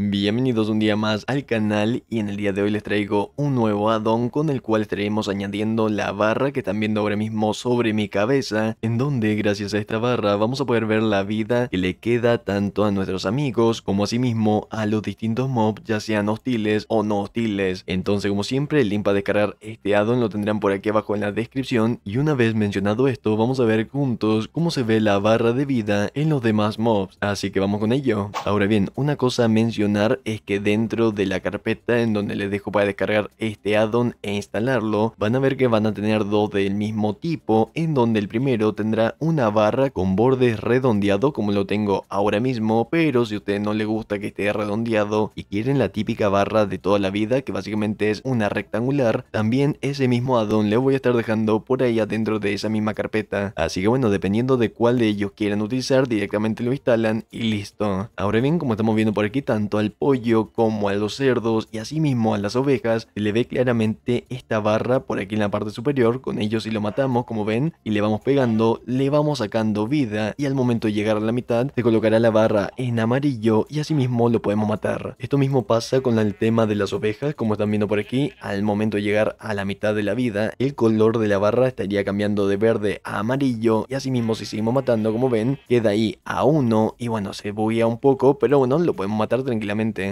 Bienvenidos un día más al canal y en el día de hoy les traigo un nuevo addon con el cual estaremos añadiendo la barra que están viendo ahora mismo sobre mi cabeza en donde gracias a esta barra vamos a poder ver la vida que le queda tanto a nuestros amigos como sí mismo a los distintos mobs ya sean hostiles o no hostiles entonces como siempre el link para descargar este addon lo tendrán por aquí abajo en la descripción y una vez mencionado esto vamos a ver juntos cómo se ve la barra de vida en los demás mobs así que vamos con ello ahora bien una cosa mencionada es que dentro de la carpeta en donde les dejo para descargar este addon e instalarlo, van a ver que van a tener dos del mismo tipo, en donde el primero tendrá una barra con bordes redondeado como lo tengo ahora mismo, pero si a usted no le gusta que esté redondeado y quieren la típica barra de toda la vida, que básicamente es una rectangular, también ese mismo addon le voy a estar dejando por ahí adentro de esa misma carpeta. Así que bueno, dependiendo de cuál de ellos quieran utilizar, directamente lo instalan y listo. Ahora bien, como estamos viendo por aquí, tanto al pollo como a los cerdos y asimismo a las ovejas, se le ve claramente esta barra por aquí en la parte superior, con ellos si lo matamos como ven y le vamos pegando, le vamos sacando vida y al momento de llegar a la mitad se colocará la barra en amarillo y asimismo lo podemos matar. Esto mismo pasa con el tema de las ovejas como están viendo por aquí, al momento de llegar a la mitad de la vida el color de la barra estaría cambiando de verde a amarillo y asimismo si seguimos matando como ven queda ahí a uno y bueno se buguea un poco pero bueno lo podemos matar tranquilamente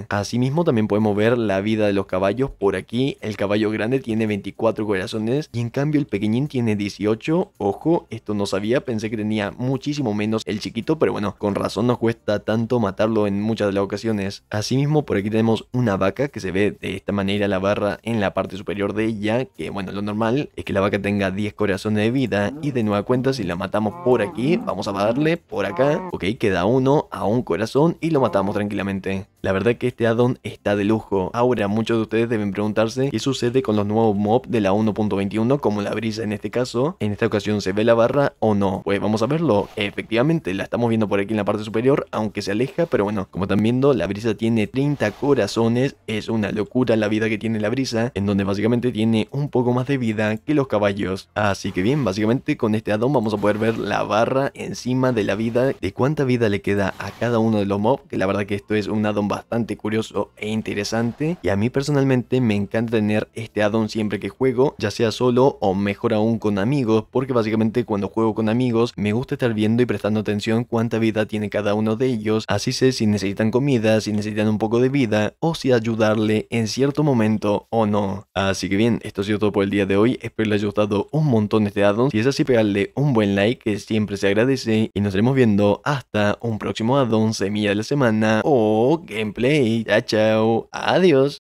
Asimismo, también podemos ver la vida de los caballos. Por aquí, el caballo grande tiene 24 corazones y en cambio el pequeñín tiene 18. Ojo, esto no sabía, pensé que tenía muchísimo menos el chiquito, pero bueno, con razón nos cuesta tanto matarlo en muchas de las ocasiones. Asimismo, por aquí tenemos una vaca que se ve de esta manera la barra en la parte superior de ella, que bueno, lo normal es que la vaca tenga 10 corazones de vida y de nueva cuenta si la matamos por aquí, vamos a darle por acá, ok, queda uno a un corazón y lo matamos tranquilamente. La verdad que este addon está de lujo. Ahora, muchos de ustedes deben preguntarse qué sucede con los nuevos mobs de la 1.21, como la brisa en este caso. En esta ocasión se ve la barra o no. Pues vamos a verlo. Efectivamente, la estamos viendo por aquí en la parte superior, aunque se aleja, pero bueno, como están viendo, la brisa tiene 30 corazones. Es una locura la vida que tiene la brisa, en donde básicamente tiene un poco más de vida que los caballos. Así que bien, básicamente con este addon vamos a poder ver la barra encima de la vida, de cuánta vida le queda a cada uno de los mobs, que la verdad que esto es un addon bastante bastante curioso e interesante y a mí personalmente me encanta tener este addon siempre que juego, ya sea solo o mejor aún con amigos, porque básicamente cuando juego con amigos me gusta estar viendo y prestando atención cuánta vida tiene cada uno de ellos, así sé si necesitan comida, si necesitan un poco de vida o si ayudarle en cierto momento o no. Así que bien, esto ha sido todo por el día de hoy, espero les haya gustado un montón este addon, si es así pegarle un buen like que siempre se agradece y nos estaremos viendo hasta un próximo addon semilla de la semana o... Oh, gameplay. Ya, chao. Adiós.